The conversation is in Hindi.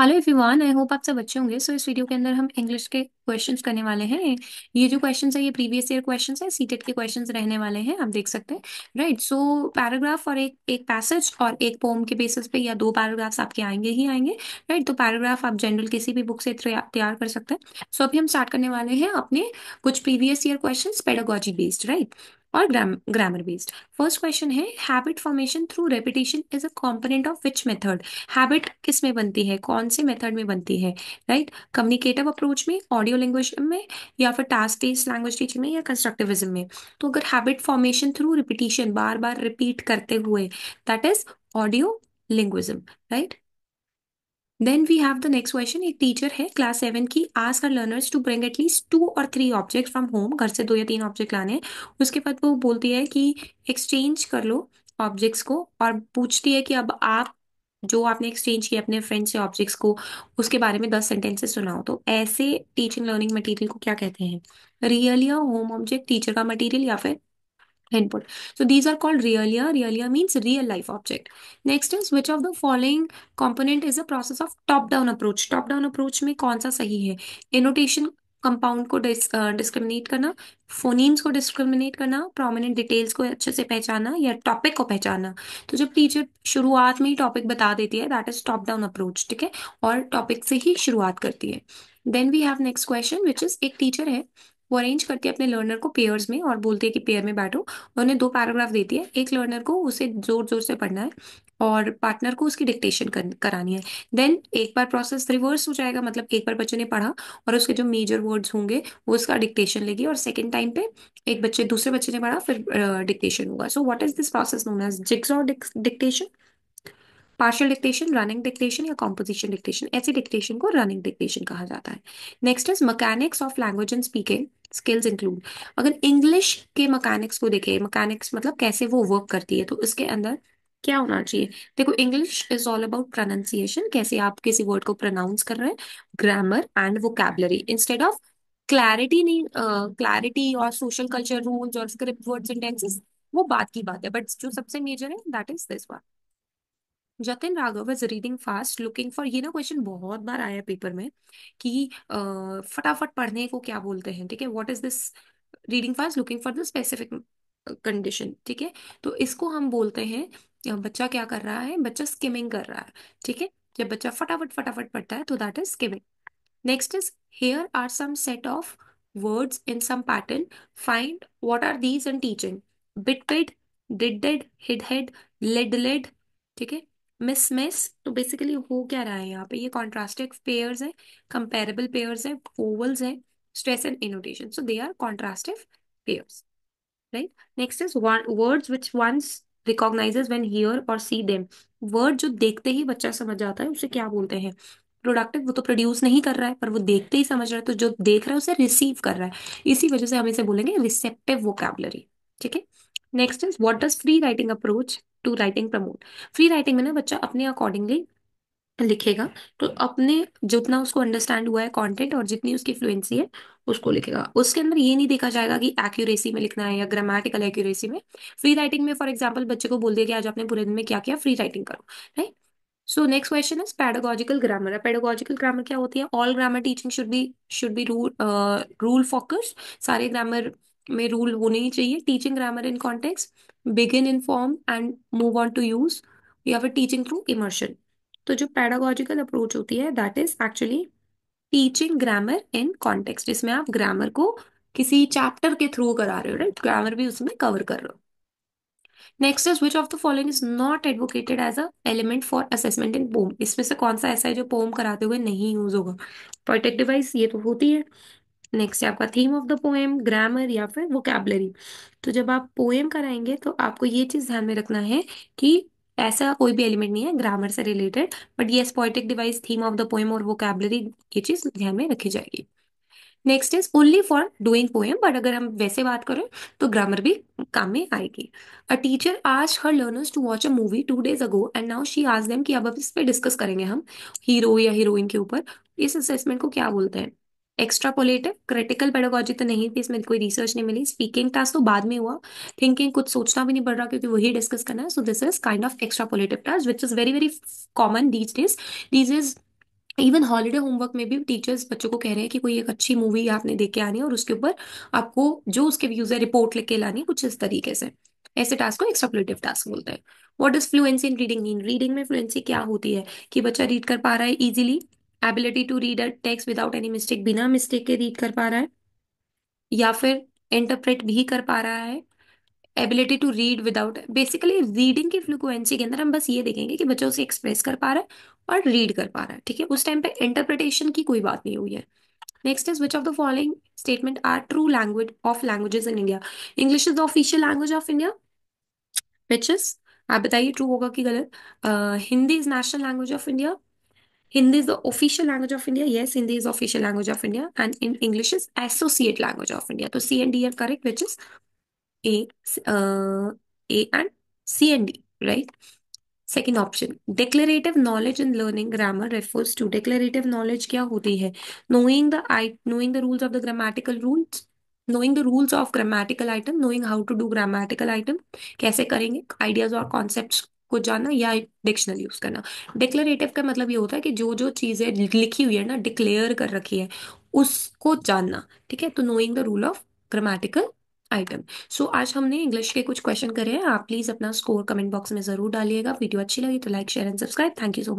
हेलो एवरीवन आई होप आप सब अच्छे होंगे सो इस वीडियो के अंदर हम इंग्लिश के क्वेश्चंस करने वाले हैं ये जो क्वेश्चंस है ये प्रीवियस ईयर क्वेश्चंस है सीटेट के क्वेश्चंस रहने वाले हैं आप देख सकते हैं राइट सो पैराग्राफ और एक एक पैसेज और एक पोम के बेसिस पे या दो पैराग्राफ्स आपके आएंगे ही आएंगे राइट right? तो पैराग्राफ आप जनरल किसी भी बुक से तैयार कर सकते हैं सो so, अभी हम स्टार्ट करने वाले हैं अपने कुछ previous year question pedagogy based right और gram grammar based first question है habit formation through repetition is a component of which method habit किस में बनती है कौन से मेथड में बनती है राइट कम्युनिकेटिव अप्रोच में ऑडियो लैंग्वेज में या फिर टास्क बेस्ड लैंग्वेज टीचिंग में या कंस्ट्रक्टिविज्म में तो अगर हैबिट फॉर्मेशन थ्रू रिपीटिशन बार बार रिपीट करते हुए that is audio lingualism right then we have the next question एक टीचर है क्लास सेवन की आज her learners to bring at least two और थ्री ऑब्जेक्ट फ्रॉम होम घर से दो या तीन ऑब्जेक्ट लाने हैं उसके बाद वो बोलती है कि एक्सचेंज कर लो ऑब्जेक्ट्स को और पूछती है कि अब आप जो आपने एक्सचेंज किया अपने फ्रेंड से ऑब्जेक्ट्स को उसके बारे में दस सेंटेंसेस सुनाओ तो ऐसे टीचिंग लर्निंग मटेरियल को क्या कहते हैं रियल या होम ऑब्जेक्ट टीचर का मटेरियल या फिर input. So these are called realia. Realia means real life object. Next is which of the following component is a process of top down approach. Top down approach mein kaun sa sahi hai Annotation compound को डिस डिस्क्रिमिनेट करना फोनीम्स को डिस्क्रिमिनेट करना प्रोमिनेंट डिटेल्स को अच्छे से पहचाना या टॉपिक को पहचाना तो जब टीचर शुरुआत में ही टॉपिक बता देती है that is top down approach ठीक है और टॉपिक से ही शुरुआत करती है then we have next question which is एक टीचर है वो अरेंज करती है अपने लर्नर को पेयर्स में और बोलती है कि पेयर में बैठो और उन्हें दो पैराग्राफ देती है एक लर्नर को उसे जोर जोर से पढ़ना है और पार्टनर को उसकी डिक्टेशन कर, करानी है देन एक बार प्रोसेस रिवर्स हो जाएगा मतलब एक बार बच्चे ने पढ़ा और उसके जो मेजर वर्ड्स होंगे वो उसका डिक्टेशन लेगी और सेकेंड टाइम पे एक बच्चे दूसरे बच्चे ने पढ़ा फिर डिक्टेशन होगा so what is this process known as जिक्स और dictation partial dictation running dictation या कॉम्पोजिशन डिक्टेशन ऐसी डिक्टेशन को रनिंग डिक्टेशन कहा जाता है next is mechanics of language and speaking skills include अगर इंग्लिश के मकैनिक्स को देखें मकैनिक्स मतलब कैसे वो वर्क करती है तो उसके अंदर क्या होना चाहिए देखो English is all about pronunciation कैसे आप किसी वर्ड को प्रोनाउंस कर रहे हैं grammar and vocabulary instead of clarity नहीं क्लैरिटी और सोशल कल्चर रूल्स और स्क्रिप्ट वर्ड सेंटेंसेस वो बात की बात है बट जो सबसे मेजर है that is this one Jatin Raghav is reading fast looking for ये ना क्वेश्चन बहुत बार आया पेपर में कि फटाफट पढ़ने को क्या बोलते हैं ठीक है what is this reading fast looking for the specific condition ठीक है तो इसको हम बोलते हैं बच्चा क्या कर रहा है बच्चा स्किमिंग कर रहा है ठीक है जब बच्चा फटाफट फटाफट पढ़ता है तो that is skimming next is here are some set of words in some pattern find what are these in teaching bit bit did did hid head led led ठीक है मिस मिस तो बेसिकली हो क्या रहा है यहाँ पे ये कॉन्ट्रास्टिक पेयर्स हैं कंपेरेबल पेयर्स हैं ओवल्स हैं stress and intonation so they are contrastive pairs right next is words which once recognises when hear or see them word जो देखते ही बच्चा समझ जाता है उसे क्या बोलते हैं प्रोडक्टिव वो तो प्रोड्यूस नहीं कर रहा है पर वो देखते ही समझ रहा है तो जो देख रहा है उसे रिसीव कर रहा है इसी वजह से हम इसे बोलेंगे रिसेप्टिव वोकेबलरी ठीक है next is what does free writing approach to writing promote free writing में ना बच्चा अपने अकॉर्डिंगली लिखेगा तो अपने जितना उसको अंडरस्टैंड हुआ है कंटेंट और जितनी उसकी फ्लुएंसी है उसको लिखेगा उसके अंदर ये नहीं देखा जाएगा कि एक्यूरेसी में लिखना है या ग्रामेटिकल एक्यूरेसी में फ्री राइटिंग में फॉर एग्जाम्पल बच्चे को बोल दिया कि आज आपने पूरे दिन में क्या किया फ्री राइटिंग करो right so next question is pedagogical grammar pedagogical grammar क्या होती है all grammar teaching should be should be rule rule focus सारे ग्रामर में रूल होने ही चाहिए teaching grammar in context begin in form and move on to use या फिर टीचिंग थ्रू इमर्शन तो जो पैडागोजिकल अप्रोच होती है that is actually teaching grammar in context जिसमें आप ग्रामर को किसी चैप्टर के थ्रू करा रहे हो राइट ग्रामर भी उसमें कवर कर रहे हो next is which of the following is not advocated as a element for assessment in poem इसमें से कौन सा ऐसा है जो पोम कराते हुए नहीं यूज होगा प्रोटेक्ट डिवाइस ये तो होती है नेक्स्ट है आपका theme of the poem grammar या फिर वो कैबलरी तो जब आप पोएम कराएंगे तो आपको ये चीज़ ध्यान में रखना है कि ऐसा कोई भी एलिमेंट नहीं है ग्रामर से रिलेटेड बट ये poetic device theme of the poem और वो कैबलरी ये चीज़ ध्यान में रखी जाएगी next is only for doing poem but अगर हम वैसे बात करें तो ग्रामर भी काम में आएगी अ टीचर आज her learners to watch a movie two days ago and now she आज देम कि अब अब इस पर डिस्कस करेंगे हम हीरो या हीरोइन के ऊपर इस असेसमेंट को क्या बोलते हैं एक्स्ट्रापोलेटिव क्रिटिकल पेडोगॉजी तो नहीं थी इसमें कोई रिसर्च नहीं मिली स्पीकिंग टास्क तो बाद में हुआ थिंकिंग कुछ सोचना भी नहीं पड़ रहा क्योंकि वही डिस्कस करना है so this is kind of extrapolative task which is very very common these days these is even holiday homework में भी टीचर्स बच्चों को कह रहे हैं कि कोई एक अच्छी मूवी आपने देख के आनी है और उसके ऊपर आपको जो उसके व्यूज है रिपोर्ट लिख के लानी कुछ इस तरीके से ऐसे टास्क को एक्स्ट्रापोलेटिव टास्क बोलते हैं what is fluency in reading mean reading में फ्लुएंसी क्या होती है कि बच्चा रीड कर पा रहा है easily ability to read a text without any mistake बिना मिस्टेक के रीड कर पा रहा है या फिर इंटरप्रेट भी कर पा रहा है ability to read without basically reading की फ्लुकुएंसी के अंदर हम बस ये देखेंगे कि बच्चों से एक्सप्रेस कर पा रहा है और रीड कर पा रहा है ठीक है उस टाइम पे इंटरप्रिटेशन की कोई बात नहीं हुई है next is which of the following statement are true language of languages in India English is the official language of India which is आप बताइए ट्रू होगा कि गलत Hindi is national language of India Hindi is the official language of India. Yes, Hindi is official language of India. And in English is associate language of India. So C and D are correct, which is A, uh, A and C and D, right? Second option declarative knowledge in learning grammar refers to declarative knowledge क्या होती है knowing the I knowing the rules of the grammatical rules knowing the rules of grammatical item knowing how to do grammatical item कैसे करेंगे आइडियाज और कॉन्सेप्ट को जानना या डिक्शनरी यूज करना डिक्लेरेटिव का मतलब ये होता है कि जो जो चीजें लिखी हुई है ना डिक्लेयर कर रखी है उसको जानना ठीक है तो knowing the rule of grammatical item so आज हमने इंग्लिश के कुछ क्वेश्चन करे हैं आप प्लीज अपना स्कोर कमेंट बॉक्स में जरूर डालिएगा वीडियो अच्छी लगी तो like share and subscribe thank you so much